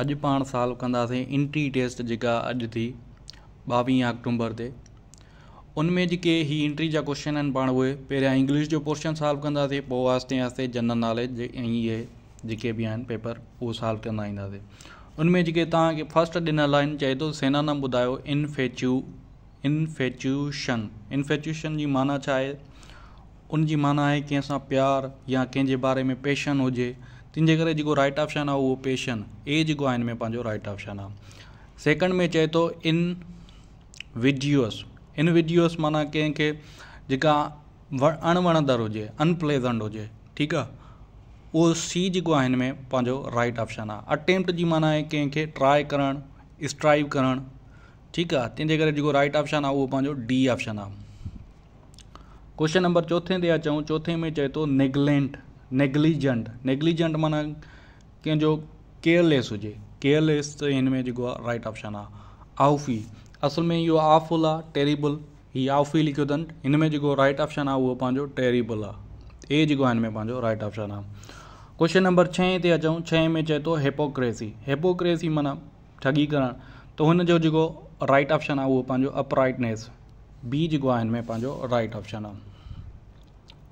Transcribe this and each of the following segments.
अॼु पाण सॉल्व कंदासीं इंट्री टेस्ट जेका अॼु थी ॿावीह अक्टूबर ते उन में जेके ही इंट्री जा क्वेश्चन आहिनि पाण उहे पहिरियां इंग्लिश जो पोर्शन सॉल्व कंदासीं पोइ आस्ते आस्ते जनरल नॉलेज ऐं इहे जेके बि आहिनि पेपर उहो सॉल्व कंदा ईंदासीं उन में जेके तव्हांखे फस्ट ॾिनल आहिनि चए थो सेना न ॿुधायो इनफेचू इनफैचूशन इनफैचूशन जी माना छा आहे उन जी माना आहे कंहिंसां प्यार या कंहिंजे बारे में पेशन हुजे तंहिंजे करे जेको राइट ऑप्शन आहे उहो पेशन ए जेको आहे हिन में पंहिंजो राइट ऑप्शन आहे सेकंड में चए थो इन विडियोस इन विडियोस माना कंहिंखे जेका व अणवणदड़ हुजे अनप्लेज़ेंट हुजे ठीकु आहे उहो सी जेको आहे हिन में पंहिंजो राइट ऑप्शन आहे अटैम्पट जी माना आहे कंहिंखे ट्राए करणु स्ट्राइव करणु ठीकु आहे तंहिंजे करे जेको राइट ऑप्शन आहे उहो पंहिंजो डी ऑप्शन आहे क्वेश्चन नंबर चोथे ते अचूं चोथे में चए थो नेगलेंट नेग्लिजेंट नेग्लिजेंट माना कंहिंजो केयरलेस हुजे केयरलेस त हिन में जेको आहे राइट ऑप्शन आहे आफ़ी असुल में इहो आफुल आहे टेरिबल हीअ आउफी लिखियो अथनि हिन में जेको राइट ऑप्शन आहे उहो पंहिंजो टेरिबल आहे ए जेको आहे हिन में पंहिंजो राइट ऑप्शन आहे क्वेश्चन नंबर छह ते अचूं छह में चए थो हेपोक्रेसी हेपोक्रेसी माना ठगी करणु त हुन जो जेको राइट ऑप्शन आहे उहो पंहिंजो अपराइटनेस बी जेको आहे हिन में पंहिंजो राइट ऑप्शन आहे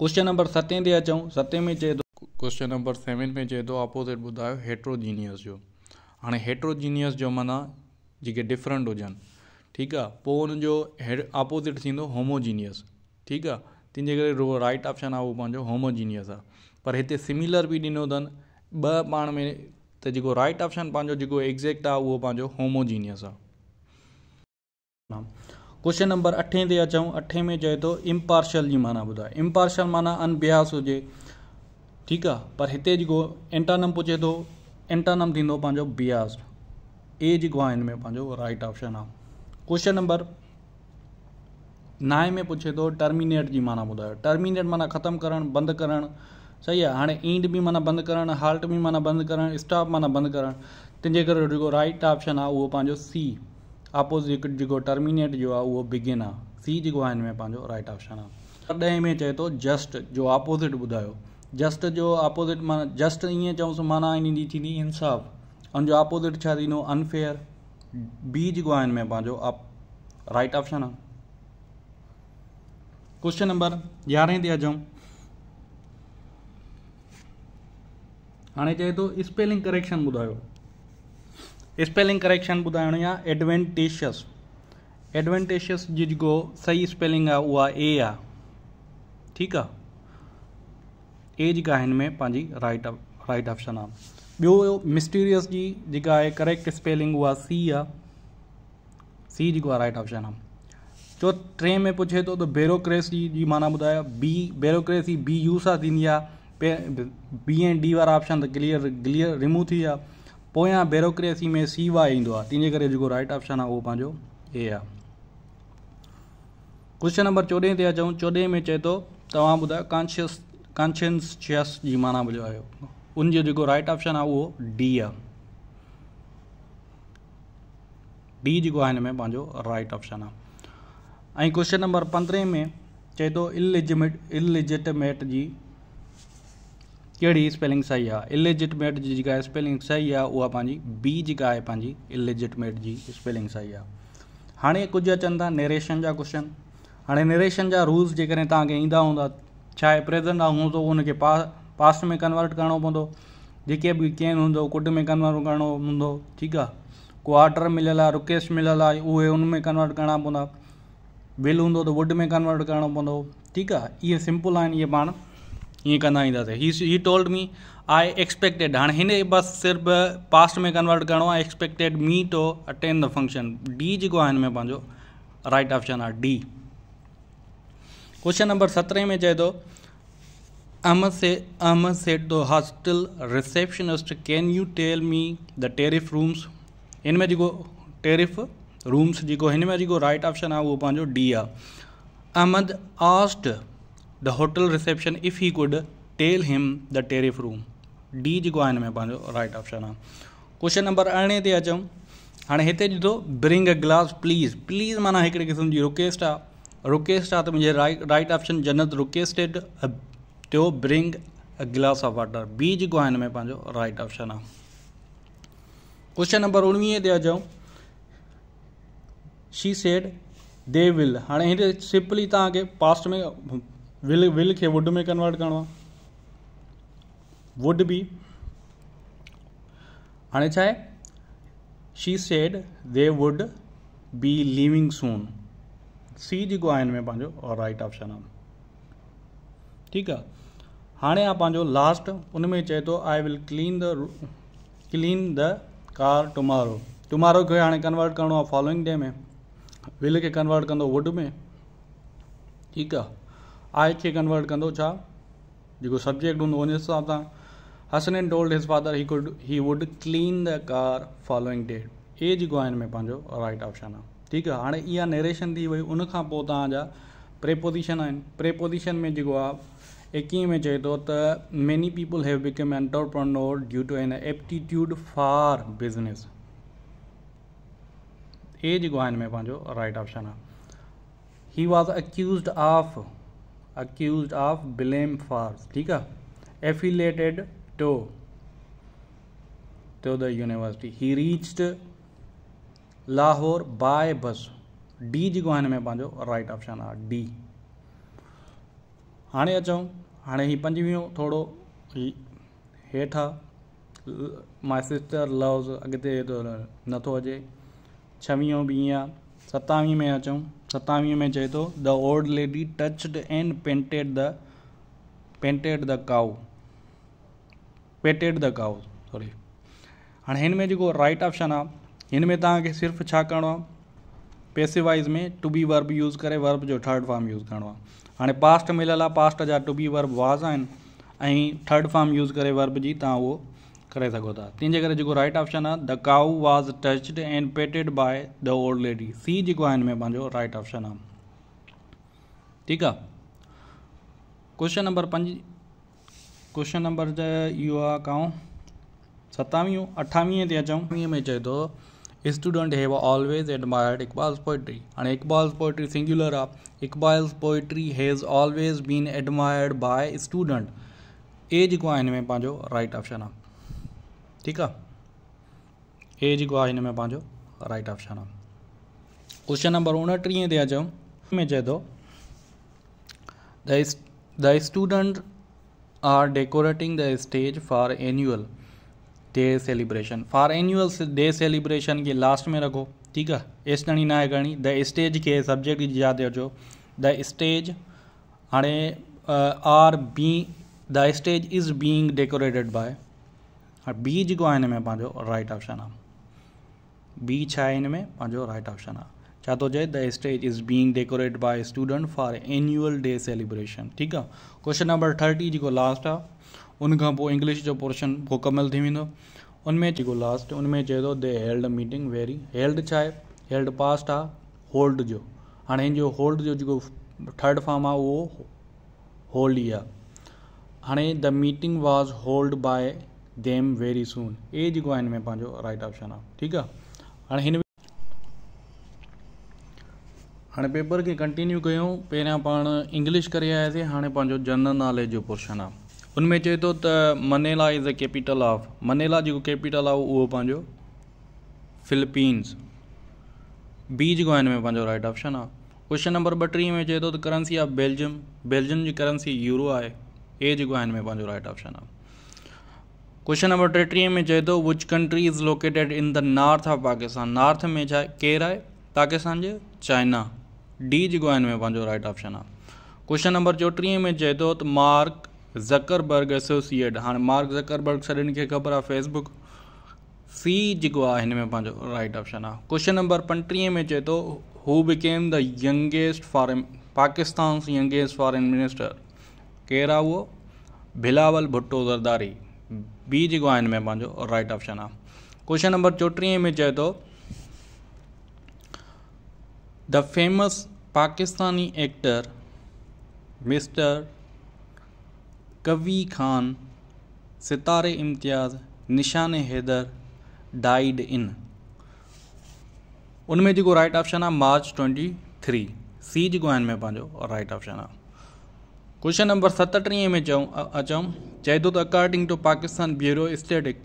क्वेश्चन नंबर सते ते अचूं सते में चए थो क्वेश्चन नंबर सेवन में चए थो अपोज़िट ॿुधायो हेट्रोजीनियस जो हाणे हेट्रोजीनियस जो माना जेके डिफरेंट हुजनि ठीकु आहे पोइ हुनजो हेड अपोज़िट थींदो होमोजीनियस ठीकु आहे तंहिंजे करे रुगो राइट ऑप्शन आहे उहो पंहिंजो होमोजीनियस आहे पर हिते सिमिलर बि ॾिनो अथनि ॿ पाण में त जेको राइट ऑप्शन पंहिंजो जेको एग्ज़ेक्ट आहे उहो पंहिंजो होमोजीनियस आहे क्वेश्चन नंबर अठे ते अचऊं अठे में चए थो इम्पार्शल जी माना ॿुधायो इम्पार्शल माना अनब्यास हुजे ठीकु आहे पर हिते जेको एंटानम पुछे थो एंटानम थींदो पंहिंजो ब्यास ए जेको आहे हिन में पंहिंजो राइट ऑप्शन आहे क्वेश्चन नंबर नाए में पुछे थो टर्मिनेट जी माना ॿुधायो टर्मिनेट माना ख़तमु करणु बंदि करणु सही आहे हाणे ईंड बि माना बंदि करणु हाल्ट बि माना बंदि करणु स्टॉप माना बंदि करणु तंहिंजे करे जेको राइट ऑप्शन आहे उहो पंहिंजो सी अपोज़िट जेको टर्मिनेट जो आहे उहो बिगिन आहे सी जेको आहे हिन में पंहिंजो राइट ऑप्शन आहे त ॾहें में चए थो जस्ट जो अपोज़िट ॿुधायो जस्ट जो अपोज़िट माना जस्ट ईअं चयूंसि माना انصاف थींदी इंसाफ़ उनजो अपोज़िट छा थींदो अनफेयर बी जेको आहे हिन में पंहिंजो राइट ऑप्शन आहे क्वेश्चन नंबर यारहें ते अचूं हाणे चए थो स्पेलिंग करेक्शन ॿुधायो स्पेलिंग करेक्शन ॿुधाइणी आहे एडवेंटेशियस एडवेंटेशियस जी जेको सही स्पेलिंग आहे उहा ए आहे ठीकु आहे ए जेका हिन में पंहिंजी राइट राइट ऑप्शन आहे ॿियो मिस्टीरियस जी जेका आहे करेक्ट स्पेलिंग उहा सी आहे सी जेको आहे राइट ऑप्शन आहे छो टे में पुछे थो त बेरोक्रेसी जी माना ॿुधायो बी बेरोक्रेसी बी यू सां थींदी आहे बी ऐं डी वारा ऑप्शन त क्लियर क्लियर रिमूव थी विया पोयां बेरोक्रेसी में सी वाई ईंदो आहे तंहिंजे करे जेको राइट ऑप्शन आहे उहो पंहिंजो ए आहे क्वेश्चन नंबर चोॾहें ते अचूं चोॾहें में चए थो तव्हां ॿुधायो कॉन्शियस कॉन्शियंसशियस जी माना ॿुधायो उन जो जेको राइट ऑप्शन आहे उहो डी आहे डी जेको आहे हिन में पंहिंजो राइट ऑप्शन आहे ऐं क्वेश्चन नंबर पंद्रहें में चए थो इललिजिमिट इलिजिटमेट जी कहिड़ी स्पेलिंग सही आहे इलिजिटमेट जी जेका स्पेलिंग सही आहे उहा पंहिंजी बी जेका आहे पंहिंजी इलिजिटमेट जी स्पेलिंग सही आहे हाणे कुझु अचनि था नेरेशन जा क्वेश्चन हाणे नेरेशन जा रूल्स जेकॾहिं तव्हांखे ईंदा हूंदा छा आहे प्रेज़ेंट आहे हूंदो हुनखे पा पास्ट में कन्वर्ट करिणो पवंदो जेके बि केन हूंदो कुड में कन्वर्ट करिणो हूंदो ठीकु आहे को ऑडर मिलियलु आहे रिक्वेस्ट मिलियल आहे उहे उन में कन्वर्ट करणा पवंदा बिल हूंदो त वुड में कन्वर्ट करिणो पवंदो ठीकु आहे इहे सिंपल आहिनि इहे पाण ये कंदा ईंदासीं ही he told me I expected हाँ हिन बस सिर्फ पास्ट में कन्वर्ट करो आहे एक्सपेक्टेड मी टो अटेंड द फंक्शन डी जो आहे हिन में राइट तो, तो ऑप्शन आ डी क्वेश्चन नंबर सत्रहं में चए तो अहमद से Ahmed said to hostel receptionist can you tell me the tariff rooms इनमें में टेरिफ रूम्स जेको हिन में जेको राइट ऑप्शन आहे उहो पंहिंजो डी आहे Ahmed asked the hotel reception if he could tell him the tariff room D जेको आहे हिन में पंहिंजो राइट ऑप्शन आहे क्वेश्चन नंबर अरिड़हें ते अचूं हाणे हिते ॾिठो bring a glass please please माना हिकिड़े क़िस्म जी रिक्वेस्ट आहे रिक्वेस्ट आहे त मुंहिंजे राइट राइट ऑप्शन जनत रिक्वेस्टेड टियों bring a glass of water B जेको आहे हिन में पंहिंजो राइट ऑप्शन आहे क्वेश्चन नंबर उणिवीह ते अचूं शी सेड दे विल हाणे हिते सिंपली तव्हांखे पास्ट में विल विल के वुड में कन्वर्ट करिणो वुड बी हाँ she said they would be leaving soon C जो आहे हिन में और राइट ऑप्शन आहे ठीक है हाँ आहे लास्ट उन में चए I will clean the clean the car tomorrow tomorrow खे हाँ कन्वर्ट करो फॉलोइंग डे में विल के कन्वर्ट कंदो वुड में ठीक है आई खे कन्वर्ट कंदो छा जेको सब्जेक्ट हूंदो हुन हिसाब सां हसन एंड डोल्ड हिस father he could he would clean the car following day A जेको आहे हिन में पंहिंजो राइट ऑप्शन आहे ठीकु आहे हाणे इहा नेरेशन थी वई उन खां पोइ तव्हांजा प्रेपोज़िशन आहिनि प्रेपोज़िशन में जेको आहे एकवीह में चए थो त many people have become entrepreneur due to an aptitude for business A जेको आहे हिन में पंहिंजो राइट ऑप्शन आहे he was accused of accuse of blame for ठीक है affiliated to to the university he reached Lahore by bus D जेको आहे में पंहिंजो राइट ऑप्शन आ डी हाँ अचों हाँ ही पंजवीह थोड़ो हेठि माय सिस्टर लव्ज़ अॻिते नो अचे छवी वीह आहे सतावीह में अचूं सतावीह में चए थो the old lady touched and painted the painted the cow patted the cow sorry हाणे हिन में जेको राइट ऑप्शन आहे हिन में तव्हांखे सिर्फ़ु छा करिणो आहे पेसिवाइज़ में टू बी वर्ब यूज़ करे वर्ब जो थर्ड फॉर्म यूज़ करिणो आहे हाणे पास्ट मिलियल आहे पास्ट जा टू बी वर्ब वाज़ आहिनि ऐं थर्ड फॉर्म यूज़ करे वर्ब जी तव्हां उहो करे सघो था तंहिंजे करे जेको राइट ऑप्शन आहे the cow was touched and patted by the old lady C जेको आहे हिन में पंहिंजो राइट ऑप्शन आहे ठीकु आहे क्वेश्चन नंबर पंज क्वेश्चन नंबर त इहो आहे काऊं सतावीह अठावीह ते अचूं वीह में चए थो student have always admired Iqbal's poetry हाणे इकबाल्स पोइट्री सिंगुलर आहे Iqbal's poetry has always been admired by student A जेको आहे हिन में पंहिंजो राइट ऑप्शन आहे ठीक है ये जो आहे में पंहिंजो राइट ऑप्शन आ क्वेश्चन नंबर उटी ते अचूं में चे तो the student are decorating the stage for annual day celebration for annual day celebration के लास्ट में रखो ठीक है एस न ना करनी द स्टेज के सब्जेक्ट की याद अचो द स्टेज हाँ or B the stage is being decorated by B जेको आहे हिन में पंहिंजो राइट ऑप्शन आहे बी छा आहे हिन में पंहिंजो राइट ऑप्शन आहे छा थो चए the stage is being decorate by student for annual day celebration ठीकु आहे क्वेश्चन नंबर थर्टी जेको लास्ट आहे उनखां पोइ इंग्लिश जो पोर्शन मुकमल थी वेंदो उन जेको लास्ट उनमें में चए थो they held meeting very held छा आहे हेल्ड पास्ट आहे होल्ड जो हाणे हिन जो होल्ड जो जेको थर्ड फॉर्म आहे उहो होल्ड ई आहे हाणे the meeting was hold by them very soon A जेको आहे हिन में पंहिंजो राइट ऑप्शन आहे ठीकु आहे हाणे हिन हाणे पेपर खे कंटीन्यू कयूं पहिरियां पाण इंग्लिश करे आयासीं हाणे पंहिंजो जनरल नॉलेज जो पोर्शन आहे हुन में चए थो त मनेला इज़ अ कैपिटल ऑफ मनेला जेको कैपिटल आहे उहो पंहिंजो फिलिपीन्स बि जेको आहे हिन में पंहिंजो राइट ऑप्शन आहे क्वेश्चन नंबर ॿटीह में चए थो त करंसी आहे बेल्जियम बेल्जियम जी करंसी यूरो आहे ए जेको आहे हिन राइट ऑप्शन आहे क्वेश्चन नंबर टेटी में जो तो which country is located in the north of Pakistan north में केर है पाकिस्तान जो चाइना डी जो आहे में पंहिंजो राइट ऑप्शन आ क्वेश्चन नंबर चौटी में चए तो मार्क ज़करबर्ग एसोसिएट हाँ मार्क ज़करबर्ग सभिनी के ख़बर आ फेसबुक सी जो आहे में राइट ऑप्शन आ क्वेश्चन नंबर पटी में चए तो who became the youngest foreign Pakistan youngest foreign minister केर आ वो बिलावल भुट्टो ज़रदारी बी जो है में पाँच राइट ऑप्शन आ क्वेश्चन नंबर चौटी में चे तो the famous Pakistani actor mister Qavi Khan सितारे इम्तियाज़ निशान हैदर डाइड इन उनमें जो राइट ऑप्शन आ मार्च ट्वेंटी थ्री सी जो है में पाँच राइट ऑप्शन आ क्वेश्चन नंबर सतटी में चऊं अचों चे तो according to Pakistan bureau static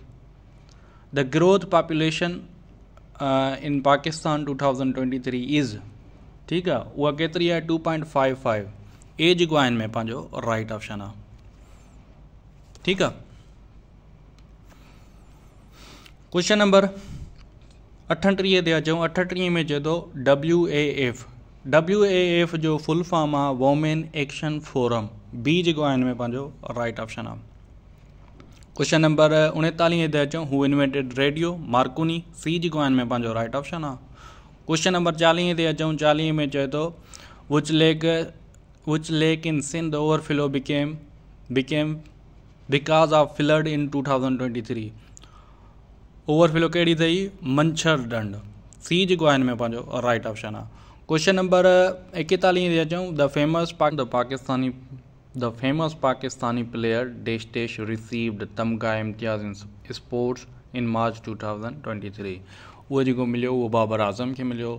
the growth population in Pakistan 2023 is ठीक है वह केतरी है two point five five A जो आन में पाँच राइट ऑप्शन आ ठीक है क्वेश्चन नंबर अठटी से अचों अठटी में चए थो W A F W A F जो फुल फॉर्म आ वोमेन एक्शन फोरम बी जो आहे हिन में पंहिंजो राइट ऑप्शन आहे क्वेश्चन नंबर उणेतालीह ते अचूं इन्वेंटेड रेडियो मार्कुनी सी जेको आहे हिन में पंहिंजो राइट ऑप्शन आहे क्वेश्चन नंबर चालीह से अचों चालीह में चए तो which lake which lake in Sindh overflow became became because of flood in two thousand twenty three overflow कहिड़ी अथई मंछर डंड सी जेको आहे हिन में पंहिंजो राइट ऑप्शन आहे क्वेश्चन नंबर एकेतालीह ते अचूं the famous Pak the Pakistani the famous Pakistani player डेश टेश received Tamgha Imtiaz in sports in March two thousand twenty three उहो जेको मिलियो उहो बाबर आज़म खे मिलियो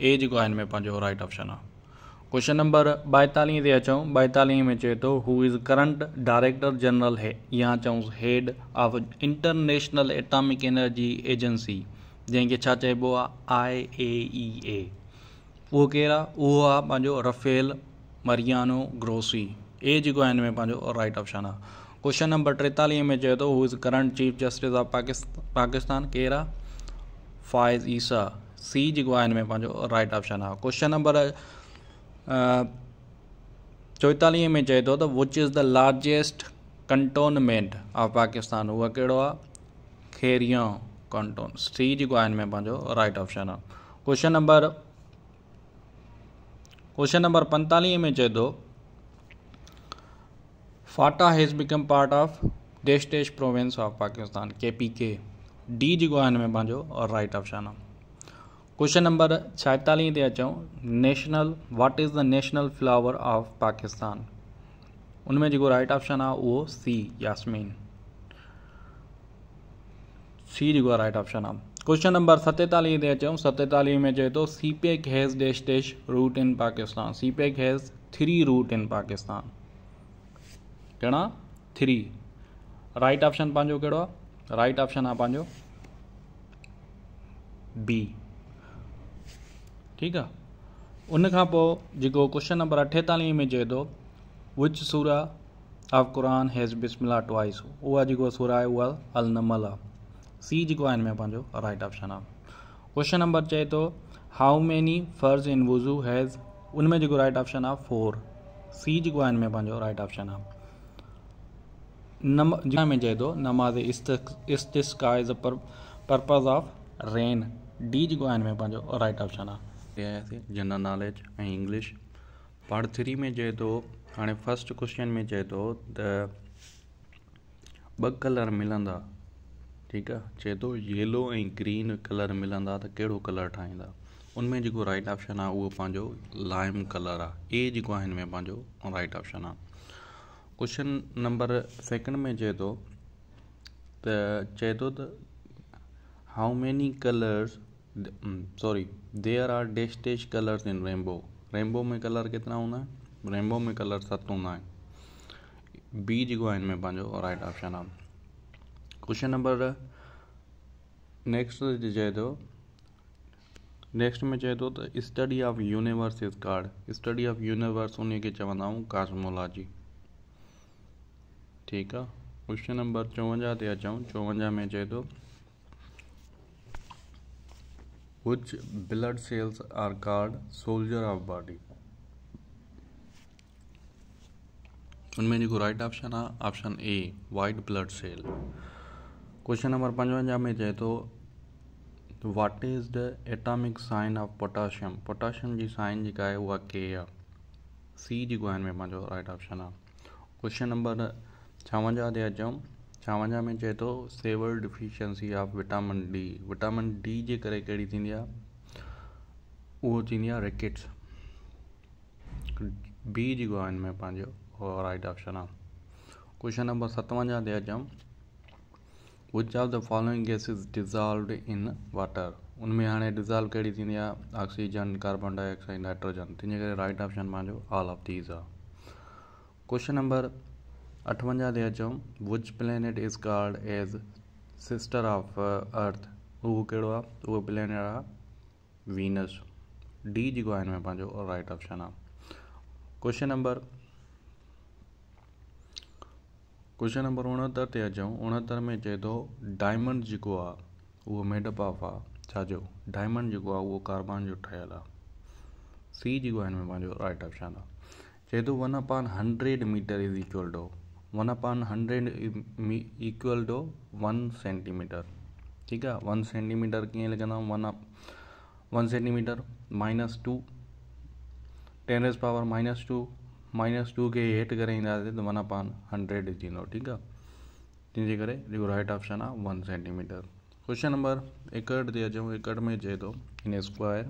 ए जेको आहे हिन में पंहिंजो राइट ऑप्शन आहे क्वेश्चन नंबर ॿाएतालीह ते अचूं ॿाएतालीह में चए थो who is current director general हे या चऊं head of international atomic energy agency जंहिंखे छा चइबो आहे आई ए ई ए उहो केरु आहे उहो आहे पंहिंजो रफेल मरीयानो ग्रोसी ए जेको आहे हिन में पंहिंजो राइट ऑप्शन आहे क्शन नंबर टेतालीह में चए थो who is current chief justice of पाकिस पाकिस्तान केरु आहे फ़ाइज़ ईसा सी जेको आहे हिन में पंहिंजो राइट ऑप्शन आहे क्वेशन नंबर चोहतालीह में चए थो त which is the largest cantonment of Pakistan उहो कहिड़ो आहे खेरिय कॉन्टोन सी जेको आहे हिन में पंहिंजो राइट ऑप्शन आहे नंबर क्वेश्चन नंबर पैंतालीस में चे तो FATA has become part of dash dash province of Pakistan K P K D जो गोहान में और राइट ऑप्शन क्वेश्चन नंबर छहताली ते national what is the national flower of Pakistan उनमें जो राइट ऑप्शन आ वो सी यास्मीन सी जो राइट ऑप्शन आहे क्वेश्चन नंबर सतेतालीह ते अचऊं सतेतालीह में चए थो CPEC has dash dash route in Pakistan CPEC has three route in Pakistan कहिड़ा थ्री राइट ऑप्शन पंहिंजो कहिड़ो आहे राइट ऑप्शन आहे पंहिंजो बी ठीकु आहे उन खां पोइ जेको क्वेशन नम्बर अठेतालीह में चए थो विच सूरा ऑफ सुर आहे टॉइस उहा जेको सुर आहे उहा अलनमल आहे सी जेको आहे में पंहिंजो राइट ऑप्शन आहे क्वेश्चन नंबर चए थो हाउ मेनी फर्ज़ इन वुज़ू हैज़ उनमें जेको राइट ऑप्शन आहे फोर सी जेको आहे में पंहिंजो राइट ऑप्शन आहे नम में चए थो नमाज़ इस्त इस्ट इज़ अ पर पर्पज़ ऑफ रेन डी जेको आहे पंहिंजो राइट ऑप्शन आहे जनरल नॉलेज ऐं इंग्लिश पार्ट थ्री में चए थो हाणे फस्ट क्वेश्चन में चए थो त ॿ कलर मिलंदा ठीकु आहे चए थो येलो ऐं ग्रीन कलर मिलंदा त कहिड़ो कलर ठाहींदा उन में जेको राइट ऑप्शन आहे उहो पंहिंजो लाइम कलर आहे ए जेको आहे हिन में पंहिंजो राइट ऑप्शन आहे क्वशन नंबर सेकेंड में चए थो त चए थो त how many colours sorry there are are dash colours in rainbow rainbow में कलर केतिरा हूंदा आहिनि रेम्बो में कलर सत हूंदा आहिनि बी जेको आहे हिन में पंहिंजो राइट ऑप्शन आहे क्वेश्चन नंबर नेक्स्ट uh, तो जाए नेक्स्ट में चाहे तो study of universe is called study of universe उन्हें के चवंदाऊं ठीक है क्वेश्चन नंबर चौवंजा से अचूँ चौवंजा में चए तो which blood cells are called soldier of body उनमें जो राइट ऑप्शन है option A white blood cell question number पंजवंजाह में चए थो what is the atomic sign of potassium potassium जी साइन जेका आहे उहा के आहे सी जेको आहे में पंहिंजो राइट ऑप्शन आहे क्वेश्चन नंबर छावंजाह ते अचु छावंजाह में चए थो severe deficiency of vitamin D vitamin D जे करे कहिड़ी थींदी आहे उहो थींदी आहे रिकेट्स बी जेको आहे हिन में पंहिंजो उहो राइट ऑप्शन आहे क्वेश्चन नंबर सतवंजाह ते अचऊं which of the following gas is in water उनमें हाँ डिज़ॉल्व कड़ी थी ऑक्सीजन कार्बन डाइऑक्साइड नाइट्रोजन तेज कर राइट ऑप्शन मुंहिंजो ऑल ऑफ दीज़ आ क्वेश्चन नंबर अठवंजा से अचो which planet is called as sister of earth वो कड़ो आहे उहो प्लैनेट वीनस डी जो है इनमें राइट ऑप्शन आ क्वेश्चन नंबर क्वेश्चन नंबर उणहतरि ते अचूं उणहतरि में चए थो डायमंड जेको आहे उहो मेडअप ऑफ आहे छाजो डायमंड जेको आहे उहो कार्बन जो ठहियलु आहे सी जेको आहे हिन में पंहिंजो राइट ऑप्शन आहे चए थो one upon hundred metre is equal to one upon hundred equal to one centimetre ठीकु आहे वन सेंटीमीटर कीअं लिखंदमि one one centimetre minus two ten's power minus two minus two खे हेठि करे ईंदासीं त माना पाण हंड्रेड थींदो ठीकु आहे तंहिंजे करे जेको राइट ऑप्शन आहे वन सेंटीमीटर क्वेश्चन नंबर एकहठि ते अचूं एकहठि में चए थो हिन square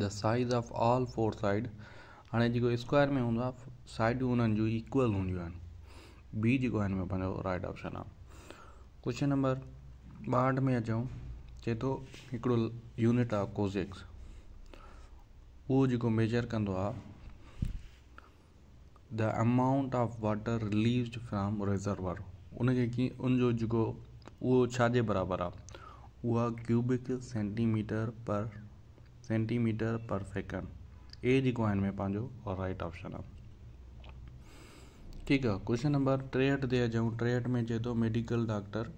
the size of all four side हाणे जेको स्क्वायर में हूंदो आहे साइड हुननि जूं इक्वल हूंदियूं आहिनि बी जेको आहे हिन में पंहिंजो राइट ऑप्शन आहे क्वेश्चन नंबर ॿाहठि में अचूं चए थो हिकिड़ो यूनिट आहे कोज़ेक्स उहो जेको मेजर कंदो आहे the amount of water released from reservoir उनके की जो जो वो छाजे बराबर आ वह cubic centimetre per centimetre per second A जो आहे हिन में राइट ऑप्शन आ ठीक है क्वेश्चन नंबर टेहठ ते अचूं टेहठि में चे तो मेडिकल डॉक्टर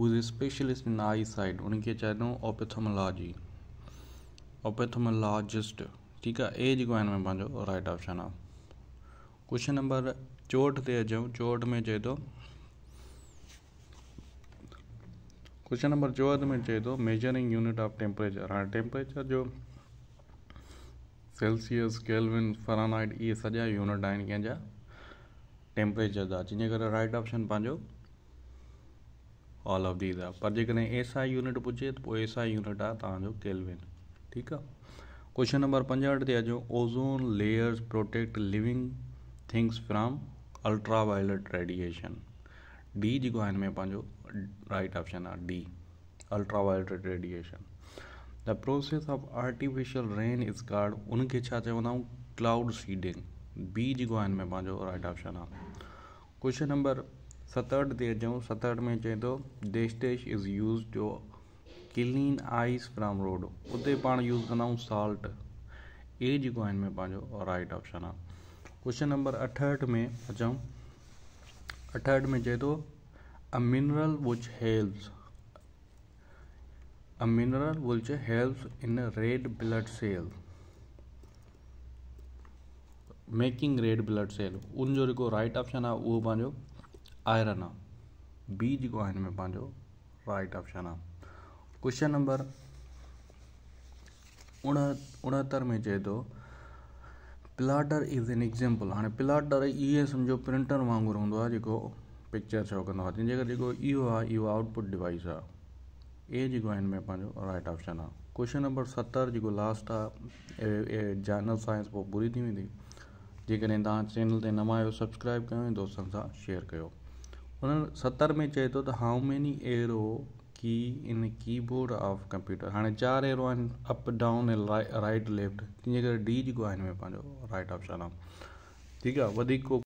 उज is specialist in I side उनके चवंदो ओपेथोमोलॉजी ओपेथोमोलॉजिस्ट ठीक है ए जेको आहे हिन में पंहिंजो राइट ऑप्शन आ क्वेश्चन नंबर चोट दे जाऊँ चोट में जे दो क्वेश्चन नंबर चौदह में चाहिए तो मेजरिंग यूनिट ऑफ टेम्परेचर हाँ टेम्परेचर जो सेल्सियस केल्विन फरानाइट ये सजा यूनिट आज कंहिंजा टेम्परेचर जा जंहिंजे करे राइट ऑप्शन पंहिंजो ऑल ऑफ दीज आहे पर एसआई यूनिट पुछे तो पोइ एसआई यूनिट आज तव्हांजो केल्विन ठीकु आहे क्वेश्चन नंबर पंजहठि से अचो ozone layers protect living things from ultraviolet radiation D जो है में पंहिंजो राइट ऑप्शन आहे D ultraviolet radiation the process of artificial rain is called उनखे छा चवंदा आहियूं क्लाउड सीडिंग बी जो हिन में पंहिंजो राइट ऑप्शन आहे क्वेश्चन नंबर सतहठ ते अचूं सतहठ में चए थो dash is use to clean ice from road उते पाण यूज़ कंदा आहियूं साल्ट ए जेको हिन में पंहिंजो राइट ऑप्शन आहे क्वेश्चन नंबर अठहठ में जाऊँ अच्छा, अठहठ में जाए तो a mineral which helps a mineral which helps in red blood cell making red blood cell उन जो को राइट ऑप्शन आहे उहो पंहिंजो आयरन आहे बी जेको आहे में पंहिंजो राइट ऑप्शन आहे क्वेश्चन नंबर उणहतरि में चए थो तो, प्लाटर इज़ एन एग्ज़ाम्पल हाणे प्लाटर इहे सम्झो प्रिंटर वांगुरु हूंदो आहे जेको पिक्चर शो कंदो आहे तंहिंजे करे जेको इहो e e आहे इहो आउटपुट डिवाइस आहे इहे जेको हिन में पंहिंजो राइट ऑप्शन आहे क्वेश्चन नंबर सतरि जेको लास्ट आहे जनरल साइंस पोइ पूरी थी वेंदी जेकॾहिं तव्हां चैनल ते नवां आहियो सब्सक्राइब कयो ऐं दोस्तनि सां शेयर कयो उन सतरि में चए थो त हाउ मेनी एरो की इन कीबोर्ड ऑफ कंप्यूटर हाणे चारि अहिड़ो आहिनि up down in right left तंहिंजे करे डी जेको आहे हिन में पंहिंजो राइट ऑप्शन आहे ठीकु आहे वधीक